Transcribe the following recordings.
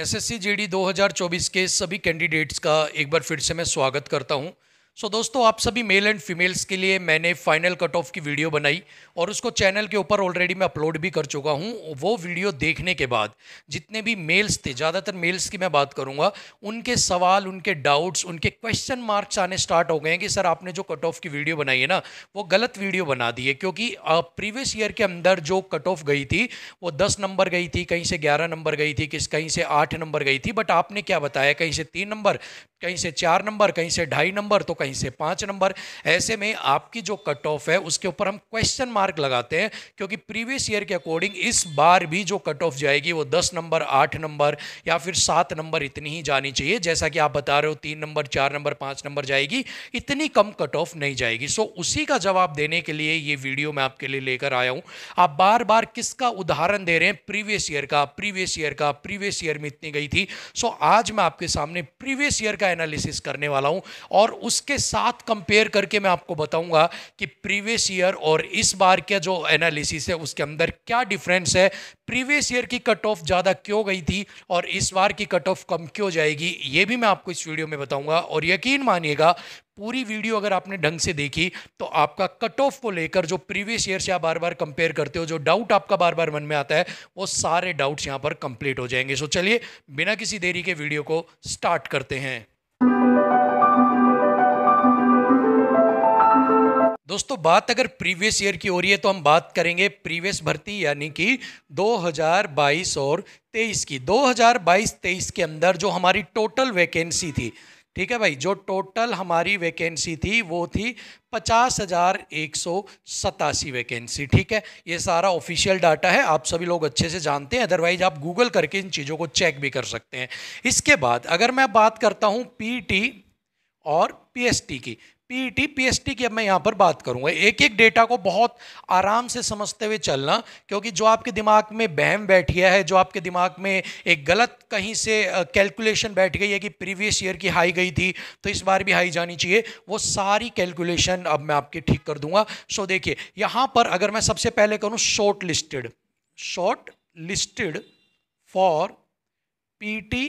SSC GD 2024 के सभी candidates का एक बार फिर से मैं स्वागत करता हूं सो so, दोस्तों आप सभी मेल एंड फीमेल्स के लिए मैंने फाइनल कट ऑफ की वीडियो बनाई और उसको चैनल के ऊपर ऑलरेडी मैं अपलोड भी कर चुका हूँ वो वीडियो देखने के बाद जितने भी मेल्स थे ज़्यादातर मेल्स की मैं बात करूँगा उनके सवाल उनके डाउट्स उनके क्वेश्चन मार्क्स आने स्टार्ट हो गए हैं कि सर आपने जो कट ऑफ की वीडियो बनाई है ना वो गलत वीडियो बना दी है क्योंकि प्रीवियस ईयर के अंदर जो कट ऑफ गई थी वो दस नंबर गई थी कहीं से ग्यारह नंबर गई थी किस कहीं से आठ नंबर गई थी बट आपने क्या बताया कहीं से तीन नंबर कहीं से चार नंबर कहीं से ढाई नंबर तो कहीं वहीं से पांच नंबर ऐसे में आपकी जो कट ऑफ है उसके ऊपर हम क्वेश्चन मार्क लगाते हैं क्योंकि प्रीवियस ईयर के अकॉर्डिंग इस बार भी जो कट ऑफ जाएगी वो दस नंबर आठ नंबर या फिर सात नंबर इतनी ही जानी चाहिए जैसा कि आप बता रहे हो तीन नंबर चार नंबर पांच नंबर जाएगी इतनी कम कट ऑफ नहीं जाएगी सो उसी का जवाब देने के लिए ये वीडियो मैं आपके लिए लेकर आया हूं आप बार बार किसका उदाहरण दे रहे हैं प्रीवियस ईयर का प्रीवियस ईयर का प्रीवियस ईयर में इतनी गई थी सो आज मैं आपके सामने प्रीवियस ईयर का एनालिसिस करने वाला हूं और उसके साथ कंपेयर करके मैं आपको बताऊंगा कि प्रीवियस ईयर और इस बार के जो एनालिसिस है उसके अंदर क्या डिफरेंस है प्रीवियस ईयर की कट ऑफ ज़्यादा क्यों गई थी और इस बार की कट ऑफ कम क्यों जाएगी ये भी मैं आपको इस वीडियो में बताऊंगा और यकीन मानिएगा पूरी वीडियो अगर आपने ढंग से देखी तो आपका कट ऑफ को लेकर जो प्रीवियस ईयर से आप बार बार कंपेयर करते हो जो डाउट आपका बार बार मन में आता है वो सारे डाउट्स यहाँ पर कंप्लीट हो जाएंगे सो चलिए बिना किसी देरी के वीडियो को स्टार्ट करते हैं दोस्तों बात अगर प्रीवियस ईयर की हो रही है तो हम बात करेंगे प्रीवियस भर्ती यानी कि 2022 और 23 की 2022-23 के अंदर जो हमारी टोटल वैकेंसी थी ठीक है भाई जो टोटल हमारी वैकेंसी थी वो थी पचास हजार एक सौ सतासी वैकेंसी ठीक है ये सारा ऑफिशियल डाटा है आप सभी लोग अच्छे से जानते हैं अदरवाइज आप गूगल करके इन चीज़ों को चेक भी कर सकते हैं इसके बाद अगर मैं बात करता हूँ पी और पी की पीटी पीएसटी e की अब मैं यहाँ पर बात करूँगा एक एक डेटा को बहुत आराम से समझते हुए चलना क्योंकि जो आपके दिमाग में बहम बैठ गया है जो आपके दिमाग में एक गलत कहीं से कैलकुलेशन बैठ गई है कि प्रीवियस ईयर की हाई गई थी तो इस बार भी हाई जानी चाहिए वो सारी कैलकुलेशन अब मैं आपकी ठीक कर दूंगा सो देखिए यहाँ पर अगर मैं सबसे पहले करूँ shortlisted shortlisted for P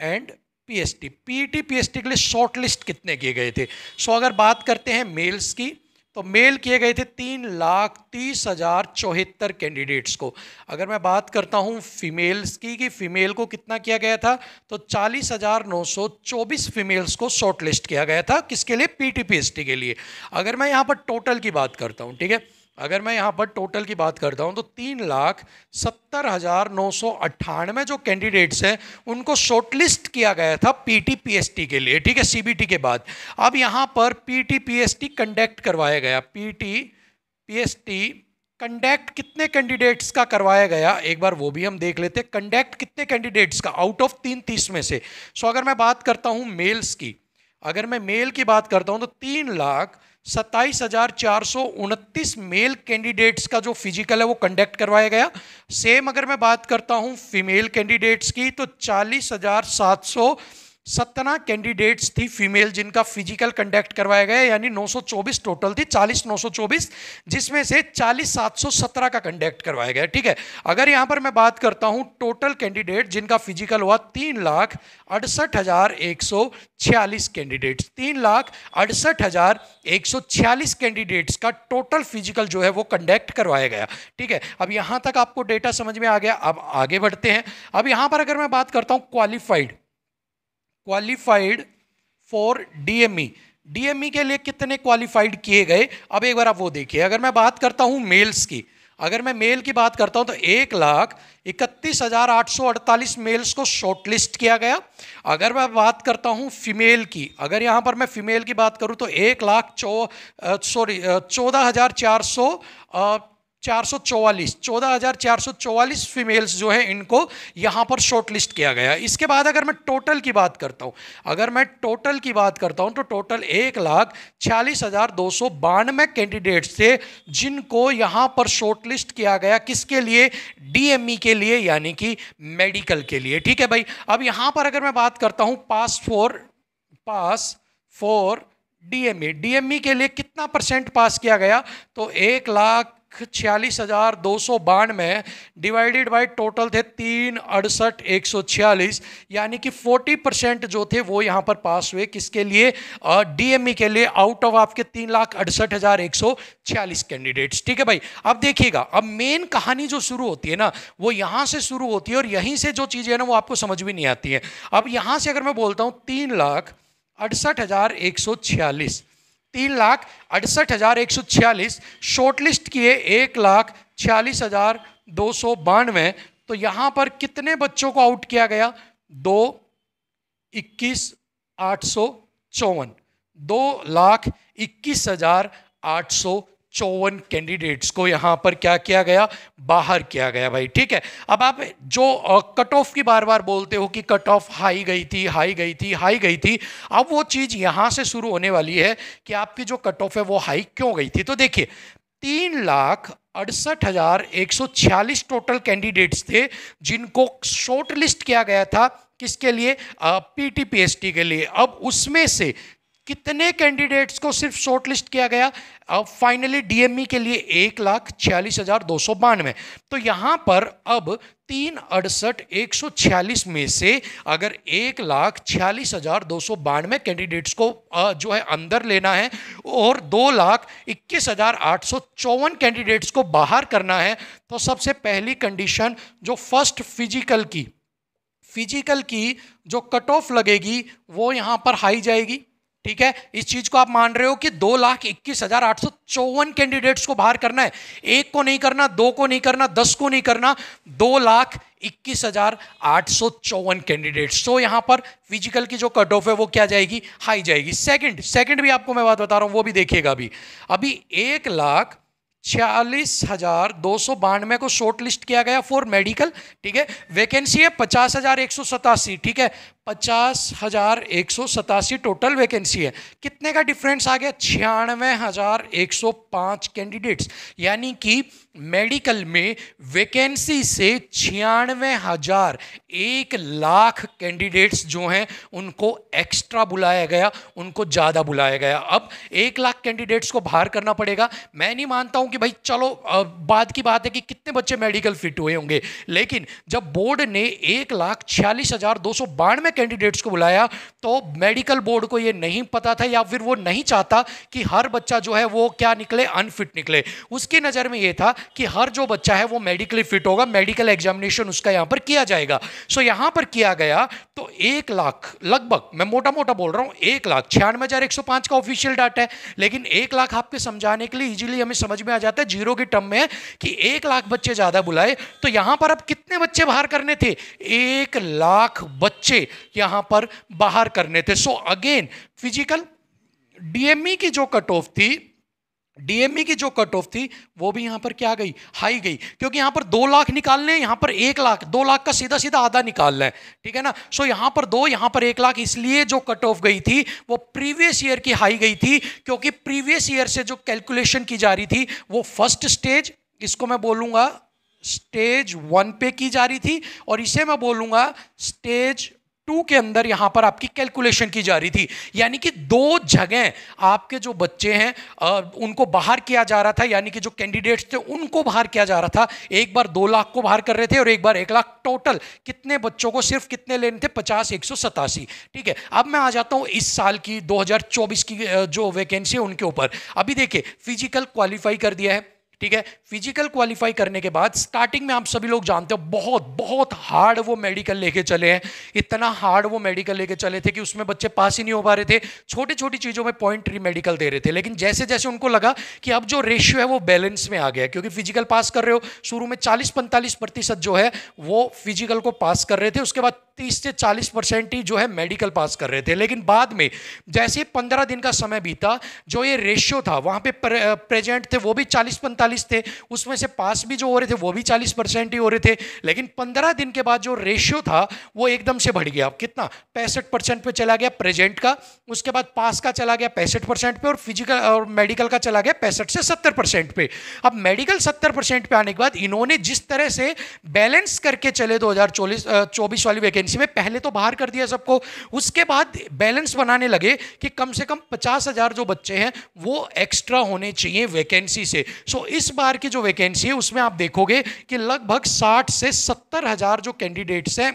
and PST PT PST के लिए शॉर्ट लिस्ट कितने किए गए थे सो अगर बात करते हैं मेल्स की तो मेल किए गए थे तीन लाख तीस हजार चौहत्तर कैंडिडेट्स को अगर मैं बात करता हूँ फीमेल्स की कि फीमेल को कितना किया गया था तो चालीस हजार नौ सौ चौबीस फीमेल्स को शॉर्टलिस्ट किया गया था किसके लिए पीटीपीएसटी के लिए अगर मैं यहाँ पर टोटल की बात करता हूँ ठीक है अगर मैं यहाँ पर टोटल की बात करता हूँ तो तीन लाख सत्तर हज़ार नौ सौ अट्ठानवे जो कैंडिडेट्स हैं उनको शॉर्टलिस्ट किया गया था पीटी पीएसटी के लिए ठीक है सीबीटी के बाद अब यहाँ पर पीटी पीएसटी कंडक्ट करवाया गया पीटी पीएसटी कंडक्ट कितने कैंडिडेट्स का करवाया गया एक बार वो भी हम देख लेते कंडक्ट कितने कैंडिडेट्स का आउट ऑफ तीन तीस में से सो अगर मैं बात करता हूँ मेल्स की अगर मैं मेल की बात करता हूँ तो तीन लाख सत्ताईस हजार उनतीस मेल कैंडिडेट्स का जो फिजिकल है वो कंडक्ट करवाया गया सेम अगर मैं बात करता हूँ फीमेल कैंडिडेट्स की तो चालीस हजार सात सौ सत्रह कैंडिडेट्स थी फीमेल जिनका फिजिकल कंडक्ट करवाया गया यानी 924 टोटल थी 40 924 जिसमें से 40 717 का कंडक्ट करवाया गया ठीक है अगर यहां पर मैं बात करता हूं टोटल कैंडिडेट जिनका फिजिकल हुआ तीन लाख अड़सठ हज़ार एक सौ छियालीस कैंडिडेट्स तीन लाख अड़सठ हज़ार एक सौ छियालीस कैंडिडेट्स का टोटल फिजिकल जो है वो कंडक्ट करवाया गया ठीक है अब यहां तक आपको डेटा समझ में आ गया अब आगे बढ़ते हैं अब यहां पर अगर मैं बात करता हूँ qualified qualified for DME DME के लिए कितने क्वालिफाइड किए गए अब एक बार आप वो देखिए अगर मैं बात करता हूँ मेल्स की अगर मैं मेल की बात करता हूं तो एक लाख इकतीस हजार आठ सौ अड़तालीस मेल्स को शॉर्टलिस्ट किया गया अगर मैं बात करता हूं फीमेल की अगर यहां पर मैं फीमेल की बात करूं तो एक लाख चौ सॉरी चौदह हजार चार सौ चार 14444 फीमेल्स जो है इनको यहाँ पर शॉर्टलिस्ट किया गया इसके बाद अगर मैं टोटल की बात करता हूँ अगर मैं टोटल की बात करता हूँ तो टोटल एक लाख छियालीस हज़ार दो सौ बानवे कैंडिडेट्स थे जिनको यहाँ पर शॉर्टलिस्ट किया गया किसके लिए डीएमई e के लिए यानी कि मेडिकल के लिए ठीक है भाई अब यहाँ पर अगर मैं बात करता हूँ pass for pass for DME DME के लिए कितना परसेंट पास किया गया तो एक लाख लाख छियालीस हज़ार दो सौ बानवे डिवाइडेड बाय टोटल थे तीन अड़सठ एक सौ छियालीस यानी कि फोर्टी परसेंट जो थे वो यहाँ पर पास हुए किसके लिए डीएमई e के लिए आउट ऑफ आपके तीन लाख अड़सठ हज़ार एक सौ छियालीस कैंडिडेट्स ठीक है भाई अब देखिएगा अब मेन कहानी जो शुरू होती है ना वो यहाँ से शुरू होती है और यहीं से जो चीज़ें ना वो आपको समझ भी नहीं आती हैं अब यहाँ से अगर मैं बोलता हूँ तीन लाख अड़सठ हज़ार एक सौ छियालीस तीन लाख अड़सठ हजार एक सौ छियालीस शॉर्टलिस्ट किए एक लाख छियालीस हजार दो सौ बानवे तो यहाँ पर कितने बच्चों को आउट किया गया दो इक्कीस आठ सौ चौवन दो लाख इक्कीस हजार आठ सौ चौवन कैंडिडेट्स को यहाँ पर क्या किया गया बाहर किया गया भाई ठीक है अब आप जो कट ऑफ की बार बार बोलते हो कि कट ऑफ हाई गई थी हाई गई थी हाई गई थी अब वो चीज़ यहाँ से शुरू होने वाली है कि आपकी जो कट ऑफ है वो हाई क्यों गई थी तो देखिए तीन लाख अड़सठ हज़ार एक सौ छियालीस टोटल कैंडिडेट्स थे जिनको शॉर्ट लिस्ट किया गया था किसके लिए पी टी के लिए अब उसमें से कितने कैंडिडेट्स को सिर्फ शॉर्ट लिस्ट किया गया अब फाइनली डीएमई e के लिए एक लाख छियालीस हजार दो सौ बानवे तो यहाँ पर अब तीन अड़सठ एक सौ छियालीस में से अगर एक लाख छियालीस हजार दो सौ बानवे कैंडिडेट्स को जो है अंदर लेना है और दो लाख इक्कीस हजार आठ सौ चौवन कैंडिडेट्स को बाहर करना है तो सबसे पहली कंडीशन जो फर्स्ट फिजिकल की फिजिकल की जो कट ऑफ लगेगी वो यहाँ पर हाई जाएगी ठीक है इस चीज को आप मान रहे हो कि दो लाख इक्कीस हजार आठ सौ चौवन कैंडिडेट्स को बाहर करना है एक को नहीं करना दो को नहीं करना दस को नहीं करना दो लाख इक्कीस हजार आठ सौ चौवन कैंडिडेट्स तो यहां पर फिजिकल की जो कट ऑफ है वो क्या जाएगी हाई जाएगी सेकंड सेकंड भी आपको मैं बात बता रहा हूं वो भी देखिएगा अभी अभी एक लाख छियालीस हजार दो सौ बानवे को शॉर्टलिस्ट किया गया फॉर मेडिकल ठीक है वैकेंसी है पचास हजार एक सौ सतासी ठीक है पचास हजार एक सौ सतासी टोटल वैकेंसी है कितने का डिफरेंस आ गया छियानवे हजार एक सौ पाँच कैंडिडेट्स यानी कि मेडिकल में वैकेंसी से छियानवे हजार एक लाख कैंडिडेट्स जो हैं उनको एक्स्ट्रा बुलाया गया उनको ज़्यादा बुलाया गया अब एक लाख कैंडिडेट्स को बाहर करना पड़ेगा मैं नहीं मानता हूं कि भाई चलो बाद की बात है कि कितने बच्चे मेडिकल फिट हुए होंगे लेकिन जब बोर्ड ने एक लाख छियालीस हजार दो सौ बानवे कैंडिडेट्स को बुलाया तो मेडिकल बोर्ड को यह नहीं पता था या फिर वो नहीं चाहता कि हर बच्चा जो है वो क्या निकले अनफिट निकले उसकी नज़र में यह था कि हर जो बच्चा है वो मेडिकली फिट होगा मेडिकल एग्जामिनेशन उसका यहां पर किया जाएगा सो यहां पर किया गया तो एक लाख लगभग मैं मोटा मोटा बोल रहा हूं एक लाख छियानवे हज़ार एक सौ पाँच का ऑफिशियल डाटा है लेकिन एक लाख आपके समझाने के लिए इजीली हमें समझ में आ जाता है जीरो के टर्म में कि एक लाख बच्चे ज़्यादा बुलाए तो यहां पर अब कितने बच्चे बाहर करने थे एक लाख बच्चे यहाँ पर बाहर करने थे सो अगेन फिजिकल डीएमई की जो कट ऑफ थी डीएमई e की जो कट ऑफ थी वो भी यहाँ पर क्या गई हाई गई क्योंकि यहाँ पर दो लाख निकालने हैं यहाँ पर एक लाख दो लाख का सीधा सीधा आधा निकालना है ठीक है ना सो यहाँ पर दो यहाँ पर एक लाख इसलिए जो कट ऑफ गई थी वो प्रीवियस ईयर की हाई गई थी क्योंकि प्रीवियस ईयर से जो कैलकुलेशन की जा रही थी वो फर्स्ट स्टेज इसको मैं बोलूँगा स्टेज वन पे की जा रही थी और इसे मैं बोलूँगा स्टेज टू के अंदर यहां पर आपकी कैलकुलेशन की जा रही थी यानी कि दो जगह आपके जो बच्चे हैं उनको बाहर किया जा रहा था यानी कि जो कैंडिडेट्स थे उनको बाहर किया जा रहा था एक बार दो लाख को बाहर कर रहे थे और एक बार एक लाख टोटल कितने बच्चों को सिर्फ कितने लेने थे पचास एक ठीक है अब मैं आ जाता हूं इस साल की दो की जो वैकेंसी है उनके ऊपर अभी देखिए फिजिकल क्वालिफाई कर दिया है ठीक है फिजिकल क्वालिफाई करने के बाद स्टार्टिंग में आप सभी लोग जानते हो बहुत बहुत हार्ड वो मेडिकल लेके चले हैं इतना हार्ड वो मेडिकल लेके चले थे कि उसमें बच्चे पास ही नहीं हो पा रहे थे छोटी छोटी चीज़ों में पॉइंट थ्री मेडिकल दे रहे थे लेकिन जैसे जैसे उनको लगा कि अब जो रेशियो है वो बैलेंस में आ गया क्योंकि फिजिकल पास कर रहे हो शुरू में चालीस पैंतालीस प्रतिशत जो है वो फिजिकल को पास कर रहे थे उसके बाद तीस से चालीस परसेंट ही जो है मेडिकल पास कर रहे थे लेकिन बाद में जैसे पंद्रह दिन का समय बीता जो ये रेशियो था वहाँ पे प्रेजेंट थे वो भी चालीस पैंतालीस थे उसमें से पास भी जो हो रहे थे वो भी चालीस परसेंट ही हो रहे थे लेकिन पंद्रह दिन के बाद जो रेशियो था वो एकदम से बढ़ गया कितना पैंसठ परसेंट पे चला गया प्रेजेंट का उसके बाद पास का चला गया पैंसठ परसेंट पे और फिजिकल और मेडिकल का चला गया पैंसठ से सत्तर परसेंट पे अब मेडिकल सत्तर परसेंट पे आने के बाद इन्होंने जिस तरह से बैलेंस करके चले दो हजार चौबीस वाली वैकेंसी टैक्स में पहले तो बाहर कर दिया सबको उसके बाद बैलेंस बनाने लगे कि कम से कम पचास हज़ार जो बच्चे हैं वो एक्स्ट्रा होने चाहिए वैकेंसी से सो so, इस बार की जो वैकेंसी है उसमें आप देखोगे कि लगभग साठ से सत्तर हज़ार जो कैंडिडेट्स हैं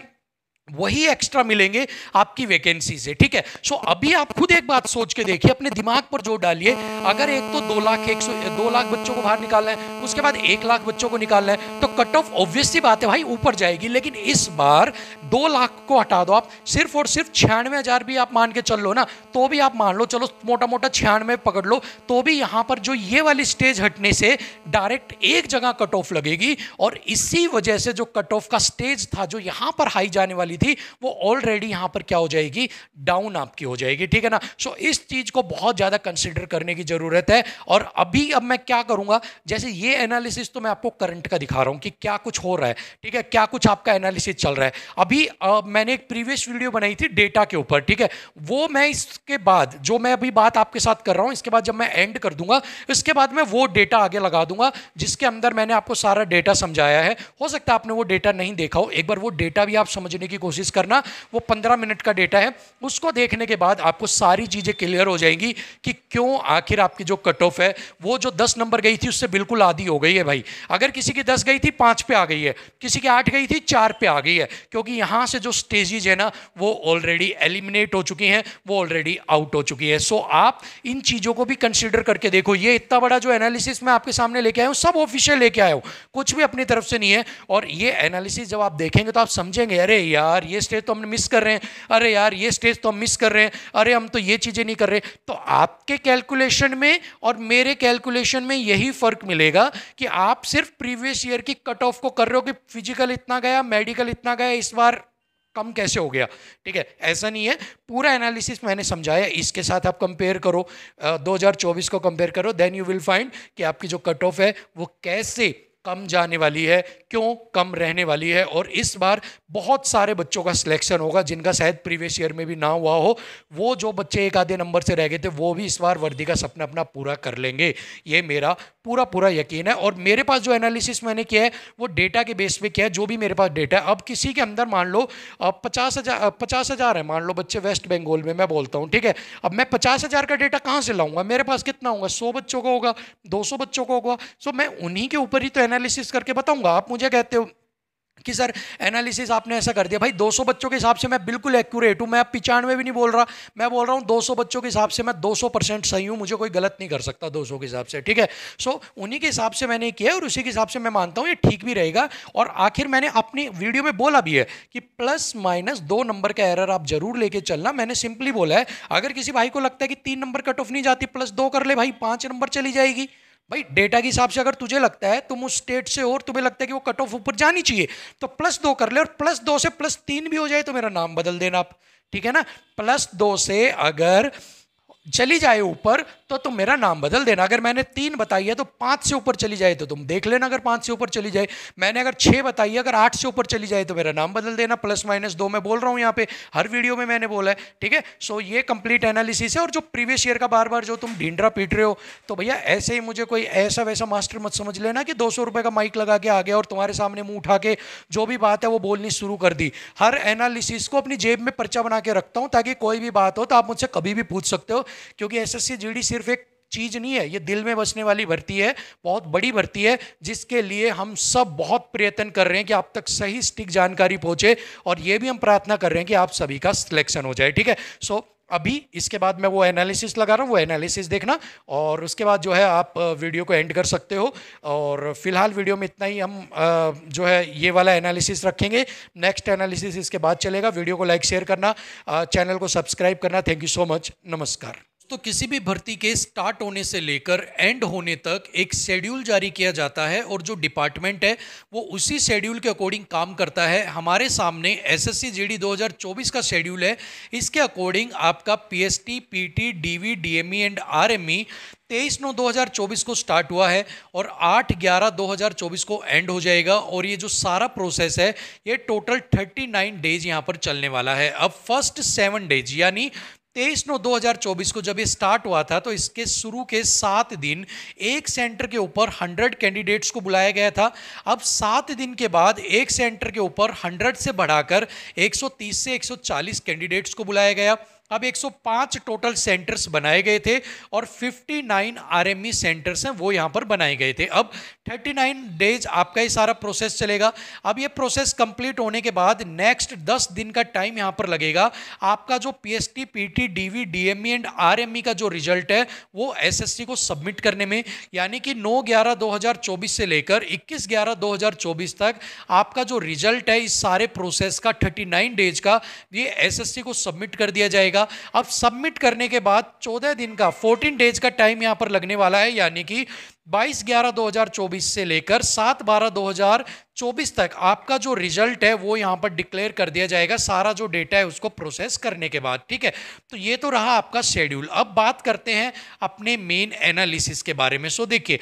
वही एक्स्ट्रा मिलेंगे आपकी वैकेंसी से ठीक है सो अभी आप खुद एक बात सोच के देखिए अपने दिमाग पर जोर डालिए अगर एक तो दो लाख एक सौ दो लाख बच्चों को बाहर निकालना है उसके बाद एक लाख बच्चों को निकालना है तो कट ऑफ ऑब्वियसली बात है भाई ऊपर जाएगी लेकिन इस बार दो लाख को हटा दो आप सिर्फ और सिर्फ छियानवे हजार भी आप मान के चल लो ना तो भी आप मान लो चलो मोटा मोटा छियानवे पकड़ लो तो भी यहाँ पर जो ये वाली स्टेज हटने से डायरेक्ट एक जगह कट ऑफ लगेगी और इसी वजह से जो कट ऑफ का स्टेज था जो यहाँ पर हाई जाने वाली वाली थी वो ऑलरेडी यहाँ पर क्या हो जाएगी डाउन आपकी हो जाएगी ठीक है ना सो so, इस चीज़ को बहुत ज़्यादा कंसिडर करने की ज़रूरत है और अभी अब मैं क्या करूँगा जैसे ये एनालिसिस तो मैं आपको करंट का दिखा रहा हूँ कि क्या कुछ हो रहा है ठीक है क्या कुछ आपका एनालिसिस चल रहा है अभी आ, मैंने एक प्रीवियस वीडियो बनाई थी डेटा के ऊपर ठीक है वो मैं इसके बाद जो मैं अभी बात आपके साथ कर रहा हूँ इसके बाद जब मैं एंड कर दूंगा इसके बाद मैं वो डेटा आगे लगा दूंगा जिसके अंदर मैंने आपको सारा डेटा समझाया है हो सकता है आपने वो डेटा नहीं देखा हो एक बार वो डेटा भी आप समझने की कोशिश करना वो पंद्रह मिनट का डेटा है उसको देखने के बाद आपको सारी चीज़ें क्लियर हो जाएंगी कि क्यों आखिर आपकी जो कट ऑफ है वो जो दस नंबर गई थी उससे बिल्कुल आधी हो गई है भाई अगर किसी की दस गई थी पाँच पे आ गई है किसी की आठ गई थी चार पे आ गई है क्योंकि यहाँ से जो स्टेजेज है ना वो ऑलरेडी एलिमिनेट हो चुकी हैं वो ऑलरेडी आउट हो चुकी है सो आप इन चीज़ों को भी कंसिडर करके देखो ये इतना बड़ा जो एनालिसिस मैं आपके सामने लेके आया हूँ सब ऑफिशियल लेके आया हूँ कुछ भी अपनी तरफ से नहीं है और ये एनालिसिस जब आप देखेंगे तो आप समझेंगे अरे यार यार ये स्टेज तो हम मिस कर रहे हैं अरे यार ये स्टेज तो हम मिस कर रहे हैं अरे हम तो ये चीज़ें नहीं कर रहे तो आपके कैलकुलेशन में और मेरे कैलकुलेशन में यही फ़र्क मिलेगा कि आप सिर्फ प्रीवियस ईयर की कट ऑफ को कर रहे हो कि फिजिकल इतना गया मेडिकल इतना गया इस बार कम कैसे हो गया ठीक है ऐसा नहीं है पूरा एनालिसिस मैंने समझाया इसके साथ आप कंपेयर करो uh, 2024 को कंपेयर करो देन यू विल फाइंड कि आपकी जो कट ऑफ है वो कैसे कम जाने वाली है क्यों कम रहने वाली है और इस बार बहुत सारे बच्चों का सिलेक्शन होगा जिनका शायद प्रीवियस ईयर में भी ना हुआ हो वो जो बच्चे एक आधे नंबर से रह गए थे वो भी इस बार वर्दी का सपना अपना पूरा कर लेंगे ये मेरा पूरा पूरा यकीन है और मेरे पास जो एनालिसिस मैंने किया है वो डेटा के बेस पे किया है जो भी मेरे पास डेटा है अब किसी के अंदर मान लो पचास हज़ार पचास हज़ार है मान लो बच्चे वेस्ट बंगाल में मैं बोलता हूँ ठीक है अब मैं पचास हज़ार का डेटा कहाँ से लाऊंगा मेरे पास कितना होगा सौ बच्चों का होगा दो बच्चों का होगा सो मैं उन्हीं के ऊपर ही तो एनालिसिस करके बताऊंगा आप मुझे कहते हो कि सर एनालिसिस आपने ऐसा कर दिया भाई 200 बच्चों के हिसाब से मैं बिल्कुल एक्यूरेट हूँ मैं अब पिचानवे भी नहीं बोल रहा मैं बोल रहा हूँ 200 बच्चों के हिसाब से मैं 200 परसेंट सही हूँ मुझे कोई गलत नहीं कर सकता 200 के हिसाब से ठीक है सो so, उन्हीं के हिसाब से मैंने किया और उसी के हिसाब से मैं मानता हूँ ये ठीक भी रहेगा और आखिर मैंने अपनी वीडियो में बोला भी है कि प्लस माइनस दो नंबर का एरर आप जरूर लेके चलना मैंने सिंपली बोला है अगर किसी भाई को लगता है कि तीन नंबर कट ऑफ नहीं जाती प्लस दो कर ले भाई पाँच नंबर चली जाएगी भाई डेटा के हिसाब से अगर तुझे लगता है तुम उस स्टेट से और तुम्हें लगता है कि वो कट ऑफ ऊपर जानी चाहिए तो प्लस दो कर ले और प्लस दो से प्लस तीन भी हो जाए तो मेरा नाम बदल देना आप ठीक है ना प्लस दो से अगर चली जाए ऊपर तो तुम मेरा नाम बदल देना अगर मैंने तीन बताई है तो पाँच से ऊपर चली जाए तो तुम देख लेना अगर पाँच से ऊपर चली जाए मैंने अगर छः बताई है अगर आठ से ऊपर चली जाए तो मेरा नाम बदल देना प्लस माइनस दो मैं बोल रहा हूँ यहाँ पे हर वीडियो में मैंने बोला है ठीक है सो ये कंप्लीट एनालिसिस है और जो प्रीवियस ईयर का बार बार जो तुम ढींडरा पीट रहे हो तो भैया ऐसे ही मुझे कोई ऐसा वैसा मास्टर मत समझ लेना कि दो सौ का माइक लगा के आ गया और तुम्हारे सामने मुँह उठा के जो भी बात है वो बोलनी शुरू कर दी हर एनालिसिस को अपनी जेब में पर्चा बना के रखता हूँ ताकि कोई भी बात हो तो आप मुझसे कभी भी पूछ सकते हो क्योंकि एस एस सी सिर्फ एक चीज़ नहीं है ये दिल में बसने वाली भर्ती है बहुत बड़ी भर्ती है जिसके लिए हम सब बहुत प्रयत्न कर रहे हैं कि आप तक सही स्टिक जानकारी पहुंचे और ये भी हम प्रार्थना कर रहे हैं कि आप सभी का सिलेक्शन हो जाए ठीक है सो so, अभी इसके बाद मैं वो एनालिसिस लगा रहा हूँ वो एनालिसिस देखना और उसके बाद जो है आप वीडियो को एंड कर सकते हो और फिलहाल वीडियो में इतना ही हम जो है ये वाला एनालिसिस रखेंगे नेक्स्ट एनालिसिस इसके बाद चलेगा वीडियो को लाइक शेयर करना चैनल को सब्सक्राइब करना थैंक यू सो मच नमस्कार दोस्तों किसी भी भर्ती के स्टार्ट होने से लेकर एंड होने तक एक शेड्यूल जारी किया जाता है और जो डिपार्टमेंट है वो उसी शेड्यूल के अकॉर्डिंग काम करता है हमारे सामने एसएससी जीडी 2024 का शेड्यूल है इसके अकॉर्डिंग आपका PST, PT, DV, DME and RME तेईस नौ 2024 को स्टार्ट हुआ है और 8 ग्यारह 2024 को एंड हो जाएगा और ये जो सारा प्रोसेस है ये टोटल 39 डेज यहाँ पर चलने वाला है अब फर्स्ट सेवन डेज यानी तेईस नौ 2024 को जब ये स्टार्ट हुआ था तो इसके शुरू के सात दिन एक सेंटर के ऊपर 100 कैंडिडेट्स को बुलाया गया था अब सात दिन के बाद एक सेंटर के ऊपर 100 से बढ़ाकर 130 से 140 कैंडिडेट्स को बुलाया गया अब 105 टोटल सेंटर्स बनाए गए थे और 59 आरएमई सेंटर्स हैं वो यहाँ पर बनाए गए थे अब 39 डेज आपका ये सारा प्रोसेस चलेगा अब ये प्रोसेस कंप्लीट होने के बाद नेक्स्ट 10 दिन का टाइम यहाँ पर लगेगा आपका जो P S T P T D V D M E and R M E का जो रिजल्ट है वो एस एस सी को सबमिट करने में यानी कि नौ ग्यारह दो हज़ार चौबीस से लेकर इक्कीस ग्यारह दो हज़ार चौबीस तक आपका जो रिजल्ट है इस सारे प्रोसेस का थर्टी नाइन डेज का ये एस एस सी को सबमिट कर दिया जाएगा जाएगा अब सबमिट करने के बाद चौदह दिन का फोर्टीन डेज का टाइम यहाँ पर लगने वाला है यानी कि 22 ग्यारह 2024 से लेकर 7 बारह 2024 तक आपका जो रिजल्ट है वो यहाँ पर डिक्लेयर कर दिया जाएगा सारा जो डेटा है उसको प्रोसेस करने के बाद ठीक है तो ये तो रहा आपका शेड्यूल अब बात करते हैं अपने मेन एनालिसिस के बारे में सो देखिए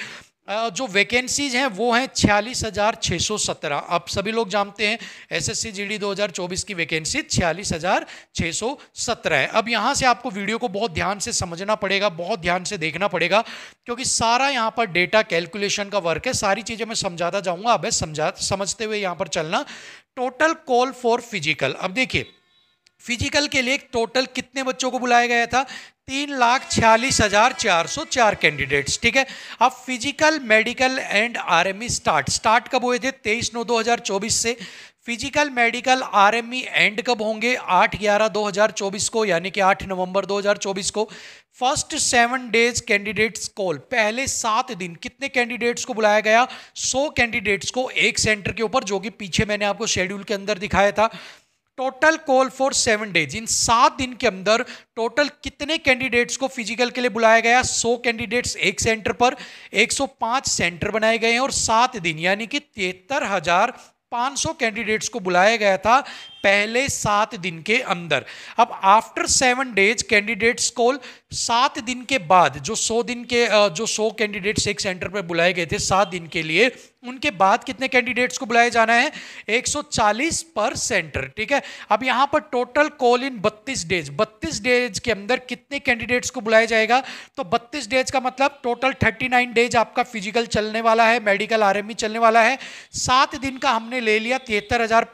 जो वैकेंसीज हैं वो हैं छियालीस हज़ार छः सौ सत्रह आप सभी लोग जानते हैं एसएससी जीडी 2024 की वैकेंसी छियालीस हज़ार छः सौ सत्रह है अब यहाँ से आपको वीडियो को बहुत ध्यान से समझना पड़ेगा बहुत ध्यान से देखना पड़ेगा क्योंकि सारा यहाँ पर डेटा कैलकुलेशन का वर्क है सारी चीज़ें मैं समझाता जाऊँगा अब समझा समझते हुए यहाँ पर चलना टोटल कॉल फॉर फिजिकल अब देखिए फिजिकल के लिए टोटल कितने बच्चों को बुलाया गया था तीन लाख छियालीस हजार चार सौ चार कैंडिडेट्स ठीक है अब physical medical and RME start start कब हुए थे तेईस नौ दो हजार चौबीस से फिजिकल मेडिकल आरएमई एंड कब होंगे आठ ग्यारह दो हजार चौबीस को यानी कि आठ नवंबर दो हजार चौबीस को first seven days candidates call पहले सात दिन कितने कैंडिडेट्स को बुलाया गया सौ कैंडिडेट्स को एक सेंटर के ऊपर जो कि पीछे मैंने आपको शेड्यूल के अंदर दिखाया था total call for seven days इन सात दिन के अंदर टोटल कितने कैंडिडेट्स को फिजिकल के लिए बुलाया गया सौ कैंडिडेट्स एक सेंटर पर 105 सेंटर बनाए गए हैं और सात दिन यानी कि तिहत्तर हजार सौ कैंडिडेट्स को बुलाया गया था पहले सात दिन के अंदर अब after seven days candidates call सात दिन के बाद जो सौ दिन के जो सौ कैंडिडेट्स एक सेंटर पर बुलाए गए थे सात दिन के लिए उनके बाद कितने कैंडिडेट्स को बुलाया जाना है 140 पर सेंटर ठीक है अब यहां पर total call in 32 days 32 days के अंदर कितने कैंडिडेट्स को बुलाया जाएगा तो 32 डेज का मतलब टोटल 39 डेज आपका फिजिकल चलने वाला है मेडिकल आरएमई e चलने वाला है सात दिन का हमने ले लिया तिहत्तर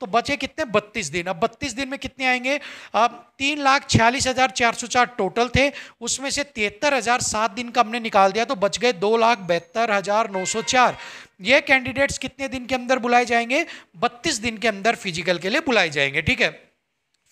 तो बचे कितने बत्तीस दिन अब बत्तीस दिन में कितने आएंगे अब तीन लाख छियालीस हज़ार चार सौ चार टोटल थे उसमें से तिहत्तर हज़ार सात दिन का हमने निकाल दिया तो बच गए दो लाख बहत्तर हज़ार नौ सौ चार ये कैंडिडेट्स कितने दिन के अंदर बुलाए जाएंगे बत्तीस दिन के अंदर फिजिकल के लिए बुलाए जाएंगे ठीक है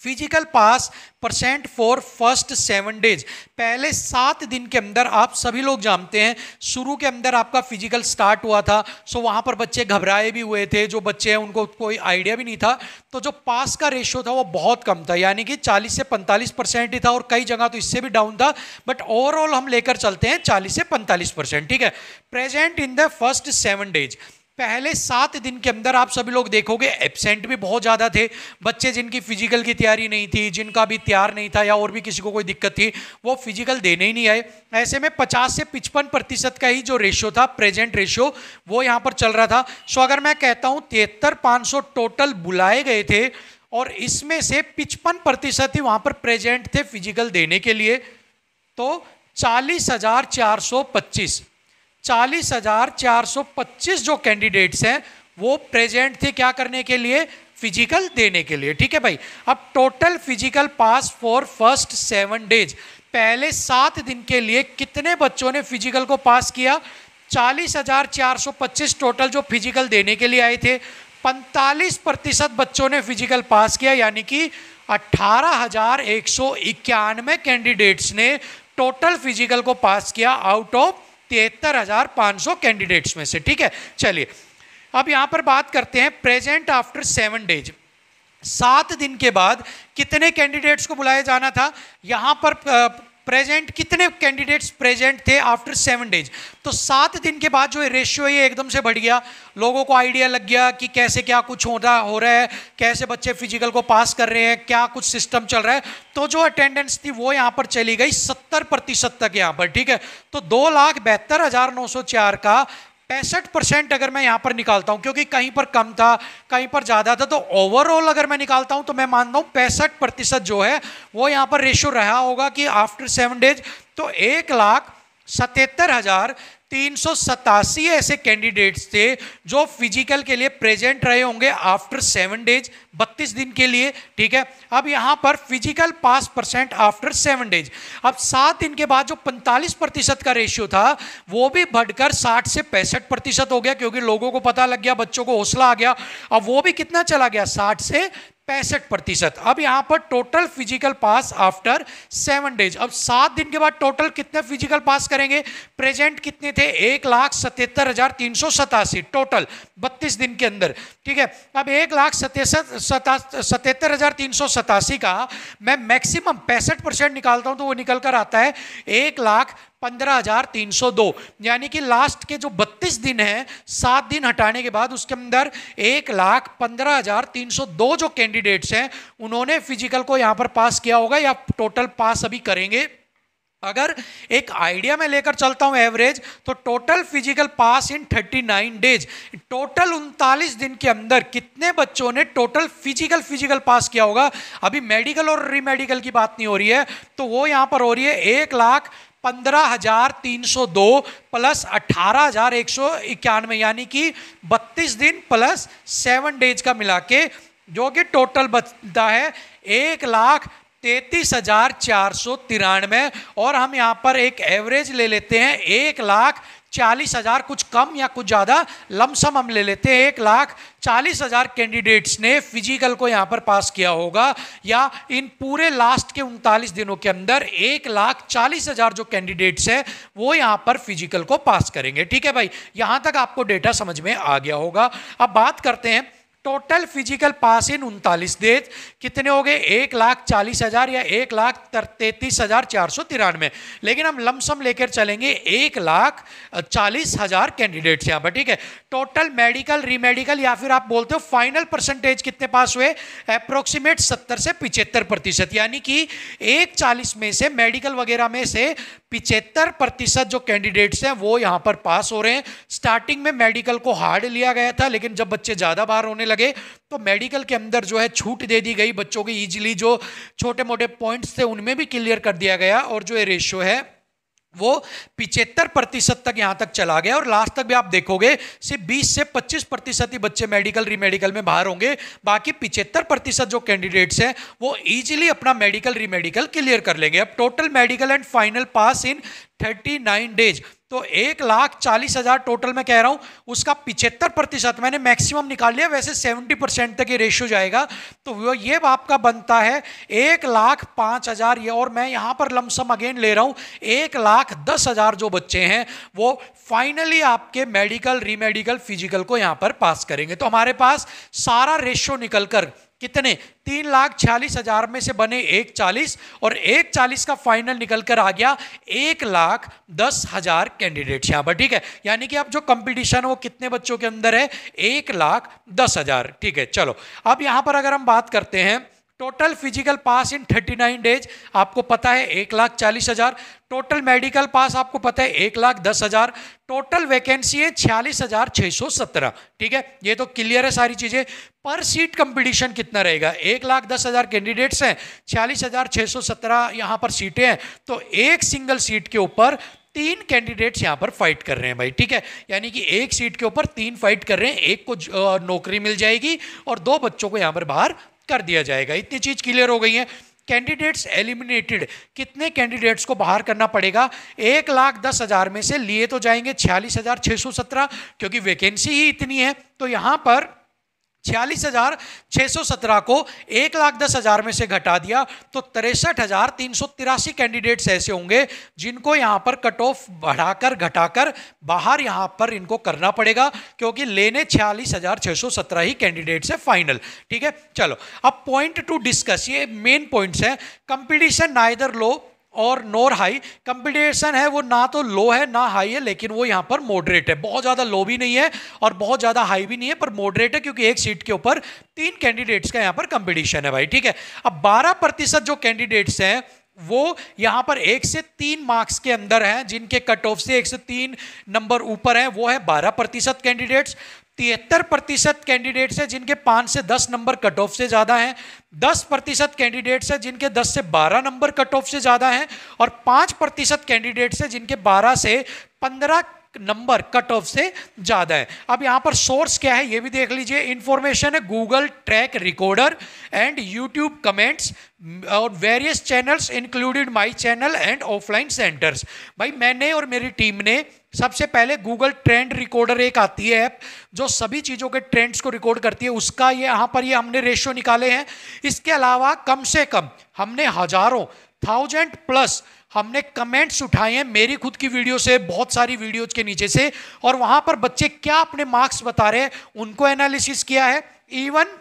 physical pass percent for first seven days पहले सात दिन के अंदर आप सभी लोग जानते हैं शुरू के अंदर आपका फिजिकल स्टार्ट हुआ था सो वहाँ पर बच्चे घबराए भी हुए थे जो बच्चे हैं उनको कोई आइडिया भी नहीं था तो जो पास का रेशियो था वो बहुत कम था यानी कि 40 से 45 परसेंट ही था और कई जगह तो इससे भी डाउन था बट ओवरऑल हम लेकर चलते हैं चालीस से पैंतालीस परसेंट ठीक है present in the first seven days पहले सात दिन के अंदर आप सभी लोग देखोगे एबसेंट भी बहुत ज़्यादा थे बच्चे जिनकी फिजिकल की तैयारी नहीं थी जिनका भी तैयार नहीं था या और भी किसी को कोई दिक्कत थी वो फिजिकल देने ही नहीं आए ऐसे में 50 से पिचपन प्रतिशत का ही जो रेशियो था प्रेजेंट रेशियो वो यहाँ पर चल रहा था सो अगर मैं कहता हूँ तिहत्तर पाँच टोटल बुलाए गए थे और इसमें से पिचपन प्रतिशत ही वहाँ पर प्रेजेंट थे फिजिकल देने के लिए तो चालीस चालीस हजार चार सौ पच्चीस जो कैंडिडेट्स हैं वो प्रेजेंट थे क्या करने के लिए फिजिकल देने के लिए ठीक है भाई अब total physical pass for first seven days पहले सात दिन के लिए कितने बच्चों ने फिजिकल को पास किया चालीस हजार चार सौ पच्चीस टोटल जो फिजिकल देने के लिए आए थे पैंतालीस प्रतिशत बच्चों ने फिजिकल पास किया यानी कि अट्ठारह हजार एक सौ इक्यानवे कैंडिडेट्स ने टोटल फिजिकल को पास किया आउट ऑफ तिहत्तर हजार पांच सौ कैंडिडेट्स में से ठीक है चलिए अब यहाँ पर बात करते हैं प्रेजेंट आफ्टर सेवन डेज सात दिन के बाद कितने कैंडिडेट्स को बुलाया जाना था यहाँ पर प्रेजेंट कितने कैंडिडेट्स प्रेजेंट थे आफ्टर सेवन डेज तो सात दिन के बाद जो रेशियो ये एकदम से बढ़ गया लोगों को आइडिया लग गया कि कैसे क्या कुछ हो रहा हो रहा है कैसे बच्चे फिजिकल को पास कर रहे हैं क्या कुछ सिस्टम चल रहा है तो जो अटेंडेंस थी वो यहाँ पर चली गई सत्तर प्रतिशत तक यहाँ पर ठीक है तो दो लाख बहत्तर हजार नौ सौ चार का पैंसठ परसेंट अगर मैं यहां पर निकालता हूं क्योंकि कहीं पर कम था कहीं पर ज़्यादा था तो ओवरऑल अगर मैं निकालता हूं तो मैं मानता हूं पैंसठ प्रतिशत जो है वो यहां पर रेशो रहा होगा कि आफ्टर सेवन डेज तो एक लाख सतहत्तर हज़ार तीन ऐसे कैंडिडेट्स थे जो फिजिकल के लिए प्रेजेंट रहे होंगे आफ्टर सेवन डेज 32 दिन के लिए ठीक है अब यहाँ पर physical pass percent after seven days अब सात दिन के बाद जो 45 प्रतिशत का रेशियो था वो भी बढ़कर 60 से पैंसठ प्रतिशत हो गया क्योंकि लोगों को पता लग गया बच्चों को हौसला आ गया अब वो भी कितना चला गया 60 से पैंसठ प्रतिशत अब यहां पर total physical pass after seven days अब सात दिन के बाद टोटल कितने फिजिकल पास करेंगे प्रेजेंट कितने थे एक लाख सतहत्तर हजार तीन सौ सतासी टोटल बत्तीस दिन के अंदर ठीक है अब एक लाख सतहत्तर हजार तीन सौ सतासी का मैं मैक्सिमम पैंसठ परसेंट निकालता हूं तो वो निकल कर आता है एक लाख 15,302 यानी कि लास्ट के जो 32 दिन हैं सात दिन हटाने के बाद उसके अंदर एक लाख पंद्रह हजार तीन सौ दो जो कैंडिडेट्स हैं उन्होंने फिजिकल को यहाँ पर पास किया होगा या टोटल पास अभी करेंगे अगर एक आइडिया में लेकर चलता हूं एवरेज तो total physical pass in 39 days total उनतालीस दिन के अंदर कितने बच्चों ने टोटल फिजिकल फिजिकल पास किया होगा अभी मेडिकल और रीमेडिकल की बात नहीं हो रही है तो वो यहां पर हो रही है एक लाख पंद्रह हजार तीन सौ दो प्लस अट्ठारह हजार एक सौ इक्यानवे यानी कि बत्तीस दिन प्लस सेवन डेज का मिला के जो कि टोटल बचता है एक लाख तैतीस हजार चार सौ तिरानवे और हम यहाँ पर एक एवरेज ले लेते हैं एक लाख चालीस हजार कुछ कम या कुछ ज़्यादा लमसम हम ले लेते हैं एक लाख चालीस हजार कैंडिडेट्स ने फिजिकल को यहाँ पर पास किया होगा या इन पूरे लास्ट के उनतालीस दिनों के अंदर एक लाख चालीस हजार जो कैंडिडेट्स हैं वो यहाँ पर फिजिकल को पास करेंगे ठीक है भाई यहाँ तक आपको डेटा समझ में आ गया होगा अब बात करते हैं टोटल फिजिकल पास इन उनतालीस डेज कितने हो गए एक लाख चालीस हजार या एक लाख तैतीस हजार चार सौ तिरानवे लेकिन हम लमसम लेकर चलेंगे एक लाख चालीस हजार कैंडिडेट्स यहाँ पर ठीक है टोटल मेडिकल रीमेडिकल या फिर आप बोलते हो फाइनल परसेंटेज कितने पास हुए अप्रोक्सीमेट सत्तर से पिचहत्तर प्रतिशत यानी कि एक चालीस में से मेडिकल वगैरह में से पिचहत्तर प्रतिशत जो कैंडिडेट्स हैं वो यहाँ पर पास हो रहे हैं स्टार्टिंग में मेडिकल को हार्ड लिया गया था लेकिन जब बच्चे ज़्यादा बाहर होने लगे लगे तो मेडिकल के अंदर जो है छूट दे दी गई बच्चों के ईजिली जो छोटे मोटे पॉइंट्स थे उनमें भी क्लियर कर दिया गया और जो ये रेशियो है वो पिचहत्तर प्रतिशत तक यहाँ तक चला गया और लास्ट तक भी आप देखोगे सिर्फ 20 से 25 प्रतिशत ही बच्चे मेडिकल रीमेडिकल में बाहर होंगे बाकी पिचहत्तर प्रतिशत जो कैंडिडेट्स हैं वो इजीली अपना मेडिकल रीमेडिकल क्लियर कर लेंगे अब total medical and final pass in 39 days तो एक लाख चालीस हजार टोटल मैं कह रहा हूं उसका पिछहत्तर प्रतिशत मैंने मैक्सिमम निकाल लिया वैसे सेवेंटी परसेंट तक ये रेशियो जाएगा तो वो ये आपका बनता है एक लाख पांच हजार ये और मैं यहाँ पर लमसम अगेन ले रहा हूं एक लाख दस हजार जो बच्चे हैं वो फाइनली आपके मेडिकल रीमेडिकल फिजिकल को यहाँ पर पास करेंगे तो हमारे पास सारा रेशियो निकल कर कितने तीन लाख छियालीस हजार में से बने एक चालीस और एक चालीस का फाइनल निकल कर आ गया एक लाख दस हजार कैंडिडेट्स यहाँ पर ठीक है यानी कि अब जो कंपटीशन वो कितने बच्चों के अंदर है एक लाख दस हजार ठीक है चलो अब यहाँ पर अगर हम बात करते हैं total physical pass in 39 days आपको पता है एक लाख चालीस हज़ार टोटल मेडिकल पास आपको पता है एक लाख दस हज़ार टोटल वैकेंसी है छियालीस हज़ार छः सौ सत्रह ठीक है ये तो क्लियर है सारी चीज़ें पर सीट कंपटीशन कितना रहेगा एक लाख दस हज़ार कैंडिडेट्स हैं छियालीस हज़ार छः सौ सत्रह यहाँ पर सीटें हैं तो एक सिंगल सीट के ऊपर तीन कैंडिडेट्स यहाँ पर फाइट कर रहे हैं भाई ठीक है यानी कि एक सीट के ऊपर तीन फाइट कर रहे हैं एक को नौकरी मिल जाएगी और दो बच्चों को यहाँ पर बाहर कर दिया जाएगा इतनी चीज़ क्लियर हो गई है कैंडिडेट्स एलिमिनेटेड कितने कैंडिडेट्स को बाहर करना पड़ेगा एक लाख दस हज़ार में से लिए तो जाएंगे छियालीस हज़ार छः सौ सत्रह क्योंकि वैकेंसी ही इतनी है तो यहाँ पर छियालीस हजार छः सौ सत्रह को एक लाख दस हजार में से घटा दिया तो तिरसठ हजार तीन सौ तिरासी कैंडिडेट्स ऐसे होंगे जिनको यहाँ पर कट ऑफ बढ़ाकर घटाकर बाहर यहाँ पर इनको करना पड़ेगा क्योंकि लेने छियालीस हजार छः सौ सत्रह ही कैंडिडेट्स है फाइनल ठीक है चलो अब पॉइंट टू डिस्कस ये मेन पॉइंट्स हैं कंपिटिशन नाइदर लो और नोर हाई कंपटीशन है वो ना तो लो है ना हाई है लेकिन वो यहाँ पर मॉडरेट है बहुत ज़्यादा लो भी नहीं है और बहुत ज़्यादा हाई भी नहीं है पर मॉडरेट है क्योंकि एक सीट के ऊपर तीन कैंडिडेट्स का यहाँ पर कंपटीशन है भाई ठीक है अब बारह प्रतिशत जो कैंडिडेट्स हैं वो यहाँ पर एक से तीन मार्क्स के अंदर हैं जिनके कट ऑफ से एक से तीन नंबर ऊपर हैं वो है बारह प्रतिशत कैंडिडेट्स तिहत्तर प्रतिशत कैंडिडेट्स हैं जिनके पाँच से दस नंबर कट ऑफ से ज़्यादा हैं दस प्रतिशत कैंडिडेट्स हैं जिनके दस से बारह नंबर कट ऑफ से ज़्यादा हैं और पाँच प्रतिशत कैंडिडेट्स हैं जिनके बारह से पंद्रह नंबर कट ऑफ से ज़्यादा है अब यहाँ पर सोर्स क्या है ये भी देख लीजिए इंफॉर्मेशन है Google track recorder and YouTube comments और various channels included my channel and offline centres भाई मैंने और मेरी टीम ने सबसे पहले गूगल ट्रेंड रिकॉर्डर एक आती है ऐप जो सभी चीज़ों के ट्रेंड्स को रिकॉर्ड करती है उसका ये यहाँ पर ये हमने रेशियो निकाले हैं इसके अलावा कम से कम हमने हज़ारों थाउजेंड प्लस हमने कमेंट्स उठाए हैं मेरी खुद की वीडियो से बहुत सारी वीडियोज के नीचे से और वहां पर बच्चे क्या अपने मार्क्स बता रहे हैं उनको एनालिसिस किया है इवन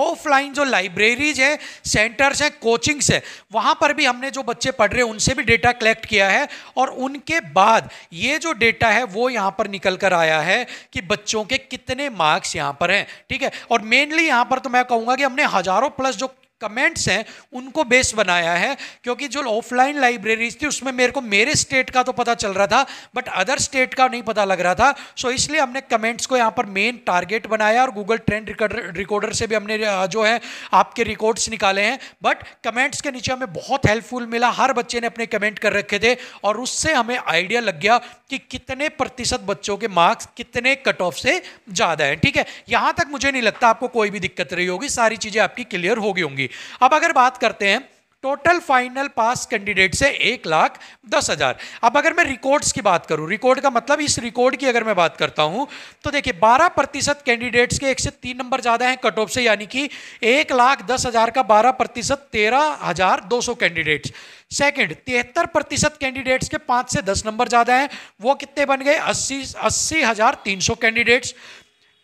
ऑफलाइन जो लाइब्रेरीज है सेंटर्स हैं कोचिंग्स है वहां पर भी हमने जो बच्चे पढ़ रहे हैं उनसे भी डेटा कलेक्ट किया है और उनके बाद ये जो डेटा है वो यहाँ पर निकल कर आया है कि बच्चों के कितने मार्क्स यहाँ पर हैं ठीक है और मेनली यहाँ पर तो मैं कहूँगा कि हमने हज़ारों प्लस जो कमेंट्स हैं उनको बेस बनाया है क्योंकि जो ऑफलाइन लाइब्रेरीज थी उसमें मेरे को मेरे स्टेट का तो पता चल रहा था बट अदर स्टेट का नहीं पता लग रहा था सो इसलिए हमने कमेंट्स को यहाँ पर मेन टारगेट बनाया और गूगल ट्रेंड रिकॉर्डर से भी हमने जो है आपके रिकॉर्ड्स निकाले हैं बट कमेंट्स के नीचे हमें बहुत हेल्पफुल मिला हर बच्चे ने अपने कमेंट कर रखे थे और उससे हमें आइडिया लग गया कि कितने प्रतिशत बच्चों के मार्क्स कितने कट ऑफ से ज़्यादा हैं ठीक है यहाँ तक मुझे नहीं लगता आपको कोई भी दिक्कत रही होगी सारी चीज़ें आपकी क्लियर होगी होंगी होगी अब अगर बात करते हैं टोटल फाइनल पास कैंडिडेट से एक लाख दस हज़ार अब अगर मैं रिकॉर्ड्स की बात करूं रिकॉर्ड का मतलब इस रिकॉर्ड की अगर मैं बात करता हूं तो देखिए बारह प्रतिशत कैंडिडेट्स के एक से तीन नंबर ज़्यादा हैं कट ऑफ से यानी कि एक लाख दस हज़ार का बारह प्रतिशत तेरह हज़ार दो सौ कैंडिडेट्स सेकेंड तिहत्तर प्रतिशत कैंडिडेट्स के पाँच से दस नंबर ज़्यादा हैं वो कितने बन गए अस्सी अस्सी हज़ार तीन सौ कैंडिडेट्स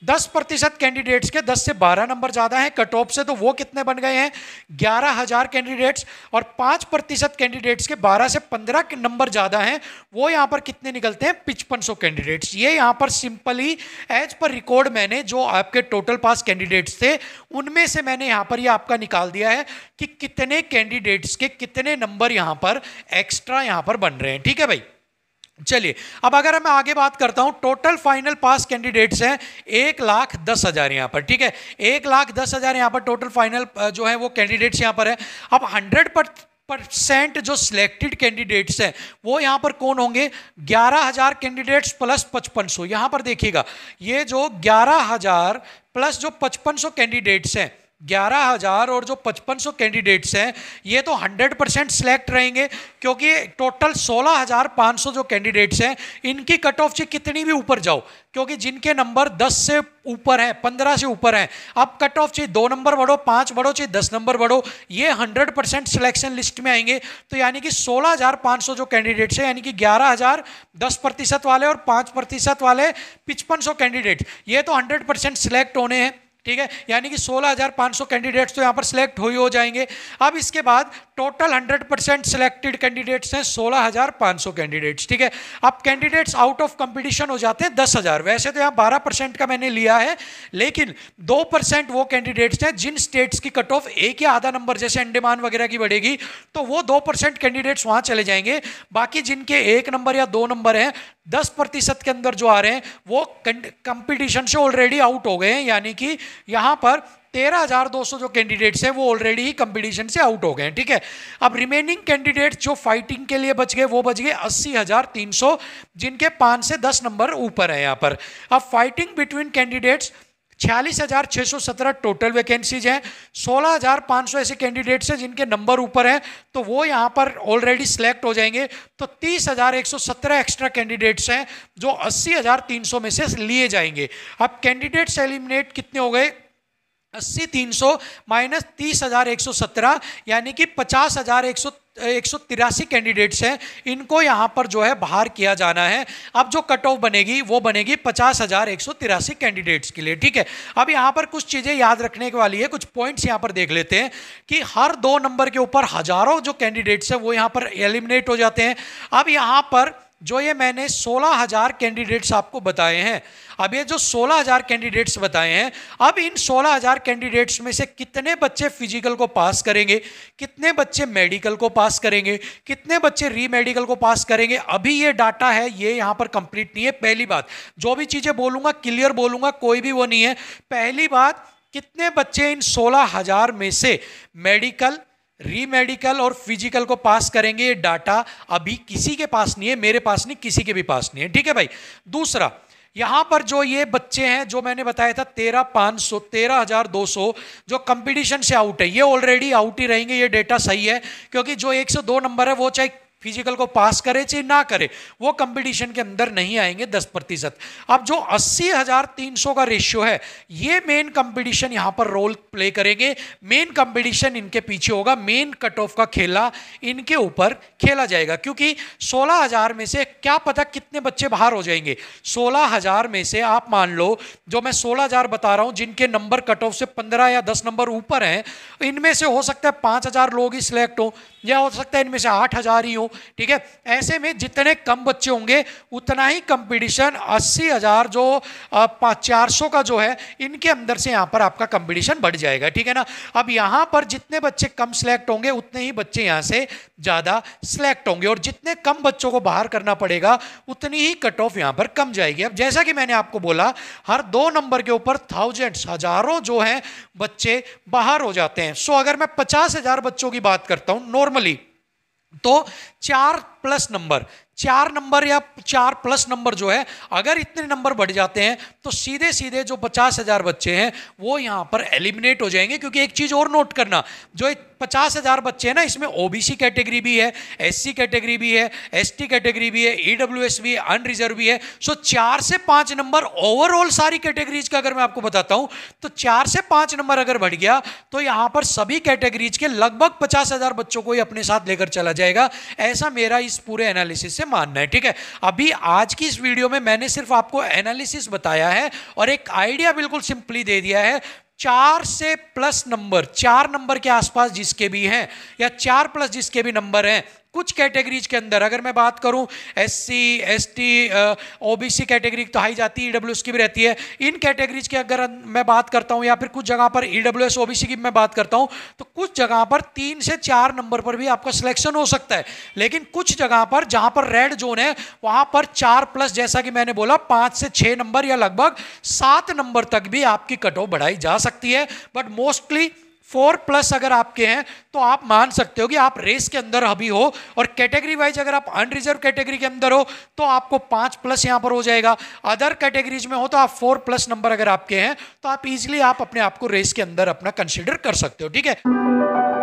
दस प्रतिशत कैंडिडेट्स के दस से बारह नंबर ज़्यादा हैं कट ऑफ से तो वो कितने बन गए हैं ग्यारह हज़ार कैंडिडेट्स और पाँच प्रतिशत कैंडिडेट्स के बारह से पंद्रह नंबर ज़्यादा हैं वो यहाँ पर कितने निकलते हैं पिचपन सौ कैंडिडेट्स ये यहाँ पर सिंपली एज पर रिकॉर्ड मैंने जो आपके टोटल पास कैंडिडेट्स थे उनमें से मैंने यहाँ पर ये यह आपका निकाल दिया है कि कितने कैंडिडेट्स के कितने नंबर यहाँ पर एक्स्ट्रा यहाँ पर बन रहे हैं ठीक है भाई चलिए अब अगर मैं आगे बात करता हूं टोटल फाइनल पास कैंडिडेट्स हैं एक लाख दस हज़ार यहाँ पर ठीक है एक लाख दस हज़ार यहाँ पर टोटल फाइनल जो है वो कैंडिडेट्स यहाँ पर है अब हंड्रेड परसेंट जो सिलेक्टेड कैंडिडेट्स हैं वो यहाँ पर कौन होंगे ग्यारह हज़ार कैंडिडेट्स प्लस पचपन सौ यहाँ पर देखिएगा ये जो ग्यारह हज़ार प्लस जो पचपन सौ कैंडिडेट्स हैं ग्यारह हज़ार और जो पचपन सौ कैंडिडेट्स हैं ये तो हंड्रेड परसेंट सेलेक्ट रहेंगे क्योंकि टोटल सोलह हज़ार पाँच सौ जो कैंडिडेट्स हैं इनकी कट ऑफ से कितनी भी ऊपर जाओ क्योंकि जिनके नंबर दस से ऊपर हैं पंद्रह से ऊपर हैं अब कट ऑफ चाहिए दो नंबर बढ़ो पाँच बढ़ो चाहिए दस नंबर बढ़ो ये हंड्रेड परसेंट सिलेक्शन लिस्ट में आएंगे तो यानी कि सोलह हज़ार पाँच सौ जो कैंडिडेट्स हैं यानी कि ग्यारह हज़ार दस प्रतिशत वाले और पाँच प्रतिशत वाले पिचपन सौ कैंडिडेट ये तो हंड्रेड परसेंट सिलेक्ट होने हैं ठीक है यानी कि 16,500 कैंडिडेट्स तो यहाँ पर सिलेक्ट हो ही हो जाएंगे अब इसके बाद टोटल 100 परसेंट सिलेक्टेड कैंडिडेट्स हैं 16,500 कैंडिडेट्स ठीक है अब कैंडिडेट्स आउट ऑफ कंपटीशन हो जाते हैं 10,000 वैसे तो यहाँ 12 परसेंट का मैंने लिया है लेकिन 2 परसेंट वो कैंडिडेट्स हैं जिन स्टेट्स की कट ऑफ एक या आधा नंबर जैसे अंडेमान वगैरह की बढ़ेगी तो वो दो परसेंट कैंडिडेट्स वहाँ चले जाएंगे बाकी जिनके एक नंबर या दो नंबर हैं दस प्रतिशत के अंदर जो आ रहे हैं वो कंपटीशन से ऑलरेडी आउट हो गए हैं यानी कि यहाँ पर तेरह हजार दो सौ जो कैंडिडेट्स हैं वो ऑलरेडी ही कंपटीशन से आउट हो गए हैं ठीक है अब रिमेनिंग कैंडिडेट्स जो फाइटिंग के लिए बच गए वो बच गए अस्सी हजार तीन सौ जिनके पाँच से दस नंबर ऊपर है यहाँ पर अब फाइटिंग बिटवीन कैंडिडेट्स छियालीस हजार छः सौ सत्रह टोटल वैकेंसीज हैं सोलह हजार पाँच सौ ऐसे कैंडिडेट्स हैं जिनके नंबर ऊपर हैं तो वो यहाँ पर ऑलरेडी सिलेक्ट हो जाएंगे तो तीस हजार एक सौ सत्रह एक्स्ट्रा कैंडिडेट्स हैं जो अस्सी हजार तीन सौ में से लिए जाएंगे अब कैंडिडेट्स एलिमिनेट कितने हो गए अस्सी तीन सौ माइनस तीस हज़ार एक सौ सत्रह यानी कि पचास हज़ार एक सौ एक सौ तिरासी कैंडिडेट्स हैं इनको यहाँ पर जो है बाहर किया जाना है अब जो कट ऑफ बनेगी वो बनेगी पचास हज़ार एक सौ तिरासी कैंडिडेट्स के लिए ठीक है अब यहाँ पर कुछ चीज़ें याद रखने के वाली है कुछ पॉइंट्स यहाँ पर देख लेते हैं कि हर दो नंबर के ऊपर हज़ारों जो कैंडिडेट्स हैं वो यहाँ पर एलिमिनेट हो जाते हैं अब यहाँ पर जो ये मैंने 16000 कैंडिडेट्स आपको बताए हैं अब ये जो 16000 कैंडिडेट्स बताए हैं अब इन 16000 कैंडिडेट्स में से कितने बच्चे फिजिकल को पास करेंगे कितने बच्चे मेडिकल को पास करेंगे कितने बच्चे री मेडिकल को पास करेंगे अभी ये डाटा है ये यहाँ पर कंप्लीट नहीं है पहली बात जो भी चीज़ें बोलूँगा क्लियर बोलूँगा कोई भी वो नहीं है पहली बात कितने बच्चे इन सोलह हजार में से मेडिकल रीमेडिकल और फिजिकल को पास करेंगे ये डाटा अभी किसी के पास नहीं है मेरे पास नहीं किसी के भी पास नहीं है ठीक है भाई दूसरा यहां पर जो ये बच्चे हैं जो मैंने बताया था तेरह पांच सौ तेरह हजार दो सौ जो कंपटीशन से आउट है ये ऑलरेडी आउट ही रहेंगे ये डेटा सही है क्योंकि जो एक सौ दो नंबर है वो चाहे फिजिकल को पास करे चाहे ना करे वो कंपटीशन के अंदर नहीं आएंगे दस प्रतिशत अब जो अस्सी हजार तीन सौ का रेशियो है ये मेन कंपटीशन यहाँ पर रोल प्ले करेंगे मेन कंपटीशन इनके पीछे होगा मेन कट ऑफ का खेला इनके ऊपर खेला जाएगा क्योंकि सोलह हजार में से क्या पता कितने बच्चे बाहर हो जाएंगे सोलह हजार में से आप मान लो जो मैं सोलह हजार बता रहा हूँ जिनके नंबर कट ऑफ से पंद्रह या दस नंबर ऊपर हैं इनमें से हो सकता है पाँच हजार लोग ही सिलेक्ट हो या हो सकता है इनमें से आठ हजार ही हो ठीक है ऐसे में जितने कम बच्चे होंगे उतना ही कंपटीशन अस्सी हज़ार जो चार सौ का जो है इनके अंदर से यहाँ पर आपका कंपटीशन बढ़ जाएगा ठीक है ना अब यहाँ पर जितने बच्चे कम सिलेक्ट होंगे उतने ही बच्चे यहाँ से ज़्यादा सिलेक्ट होंगे और जितने कम बच्चों को बाहर करना पड़ेगा उतनी ही कट ऑफ यहाँ पर कम जाएगी अब जैसा कि मैंने आपको बोला हर दो नंबर के ऊपर थाउजेंड्स हज़ारों जो हैं बच्चे बाहर हो जाते हैं सो अगर मैं पचास हज़ार बच्चों की बात करता हूँ नॉर्मली तो चार प्लस नंबर चार नंबर या चार प्लस नंबर जो है अगर इतने नंबर बढ़ जाते हैं तो सीधे सीधे जो पचास हज़ार बच्चे हैं वो यहाँ पर एलिमिनेट हो जाएंगे क्योंकि एक चीज़ और नोट करना जो पचास हज़ार बच्चे हैं ना इसमें ओबीसी कैटेगरी भी है एससी कैटेगरी भी है एसटी कैटेगरी भी है एस e भी है अनरिजर्व भी है सो चार से पांच नंबर ओवरऑल सारी कैटेगरीज का अगर मैं आपको बताता हूँ तो चार से पांच नंबर अगर बढ़ गया तो यहाँ पर सभी कैटेगरीज के लगभग पचास हज़ार बच्चों को ही अपने साथ लेकर चला जाएगा ऐसा मेरा इस पूरे एनालिसिस से मानना है ठीक है अभी आज की इस वीडियो में मैंने सिर्फ आपको एनालिसिस बताया है और एक आइडिया बिल्कुल सिंपली दे दिया है चार से प्लस नंबर चार नंबर के आसपास जिसके भी हैं या चार प्लस जिसके भी नंबर हैं कुछ कैटेगरीज के अंदर अगर मैं बात करूं एससी एसटी ओबीसी कैटेगरी तो हाई जाती है ई e की भी रहती है इन कैटेगरीज की अगर अं, मैं बात करता हूं या फिर कुछ जगह पर ई डब्ल्यू एस ओबीसी की मैं बात करता हूं तो कुछ जगह पर तीन से चार नंबर पर भी आपका सिलेक्शन हो सकता है लेकिन कुछ जगह पर जहां पर रेड जोन है वहां पर चार प्लस जैसा कि मैंने बोला पांच से छह नंबर या लगभग सात नंबर तक भी आपकी कट ऑफ बढ़ाई जा सकती है बट मोस्टली फोर प्लस अगर आपके हैं तो आप मान सकते हो कि आप रेस के अंदर अभी हो और कैटेगरी वाइज अगर आप अनरिजर्व कैटेगरी के अंदर हो तो आपको पाँच प्लस यहाँ पर हो जाएगा अदर कैटेगरीज में हो तो आप फोर प्लस नंबर अगर आपके हैं तो आप इजिली आप अपने आप को रेस के अंदर अपना कंसिडर कर सकते हो ठीक है